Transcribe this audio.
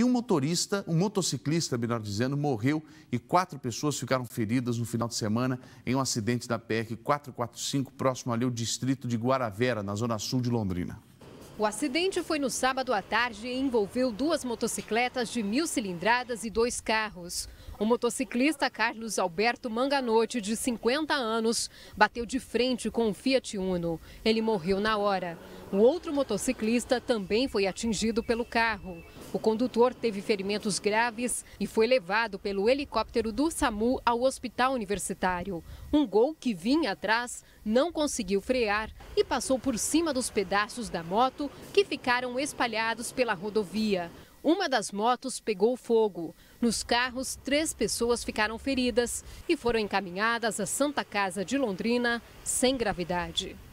E um motorista, um motociclista, melhor dizendo, morreu e quatro pessoas ficaram feridas no final de semana em um acidente da PR 445, próximo ali ao distrito de Guaravera, na zona sul de Londrina. O acidente foi no sábado à tarde e envolveu duas motocicletas de mil cilindradas e dois carros. O motociclista Carlos Alberto Manganotti, de 50 anos, bateu de frente com um Fiat Uno. Ele morreu na hora. O outro motociclista também foi atingido pelo carro. O condutor teve ferimentos graves e foi levado pelo helicóptero do SAMU ao hospital universitário. Um gol que vinha atrás não conseguiu frear e passou por cima dos pedaços da moto que ficaram espalhados pela rodovia. Uma das motos pegou fogo. Nos carros, três pessoas ficaram feridas e foram encaminhadas à Santa Casa de Londrina sem gravidade.